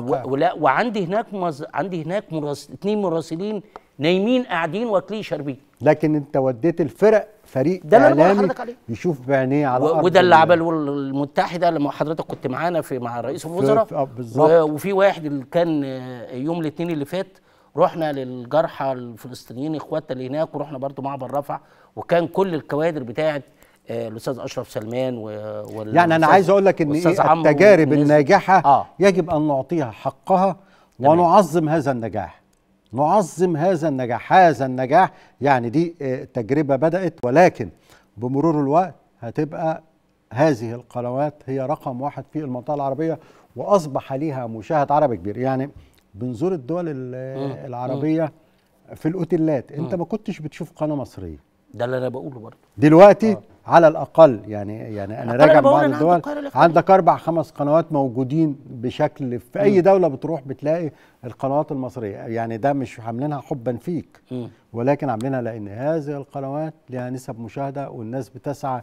ولا وعندي هناك مز... عندي هناك مرس... اثنين مراسلين نايمين قاعدين واكلين شاربين لكن انت وديت الفرق فريق ده اعلامي يشوف بعينيه على و... وده اللي عمله المتحده لما حضرتك كنت معانا في مع رئيس الوزراء آه، و... وفي واحد اللي كان آه، يوم الاثنين اللي فات رحنا للجرحى الفلسطينيين اخواتنا اللي هناك ورحنا برضو معبر رفح وكان كل الكوادر بتاعت آه، الاستاذ اشرف سلمان وال يعني انا عايز اقول لك ان إيه التجارب الناجحه آه. يجب ان نعطيها حقها ونعظم هذا النجاح نعظم هذا النجاح هذا النجاح يعني دي آه، تجربه بدات ولكن بمرور الوقت هتبقى هذه القنوات هي رقم واحد في المنطقه العربيه واصبح ليها مشاهد عربي كبير يعني بنزور الدول العربيه في الاوتيلات انت ما كنتش بتشوف قناه مصريه ده اللي انا بقوله برضه دلوقتي آه. على الاقل يعني يعني انا راجع بعض الدول عندك اربع خمس قنوات موجودين بشكل في اي م. دوله بتروح بتلاقي القنوات المصريه يعني ده مش عاملينها حبا فيك م. ولكن عاملينها لان هذه القنوات لها نسب مشاهده والناس بتسعى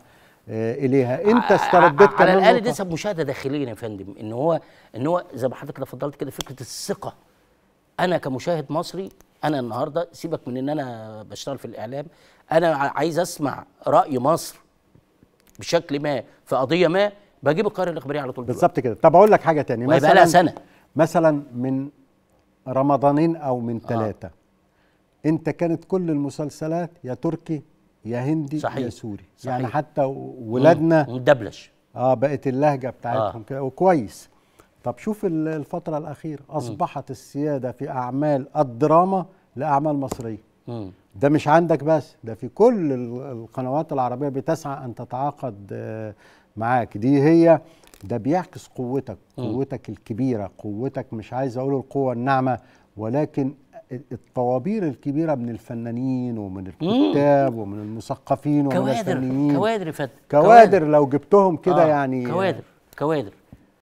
آه، اليها انت استرديت كمان على الاقل نسب مشاهده داخليا يا فندم ان هو ان هو زي ما حضرتك تفضلت كده فكره الثقه انا كمشاهد مصري انا النهارده سيبك من ان انا بشتغل في الاعلام انا عايز اسمع راي مصر بشكل ما في قضيه ما بجيب القارئ الاخباريه على طول بالظبط كده طب اقول لك حاجه ثانيه مثلا لها سنه مثلا من رمضانين او من ثلاثه آه. انت كانت كل المسلسلات يا تركي يا هندي صحيح. يا سوري صحيح. يعني حتى ولادنا مدبلش اه بقت اللهجه بتاعتهم آه. كده وكويس طب شوف الفتره الاخيره اصبحت السياده في اعمال الدراما لاعمال مصريه ده مش عندك بس ده في كل القنوات العربية بتسعى أن تتعاقد آه، معاك دي هي ده بيعكس قوتك قوتك الكبيرة قوتك مش عايز أقول القوة الناعمة ولكن الطوابير الكبيرة من الفنانين ومن الكتاب ومن المثقفين ومن الفنانين كوادر كوادر كوادر لو جبتهم كده آه يعني آه، كوادر كوادر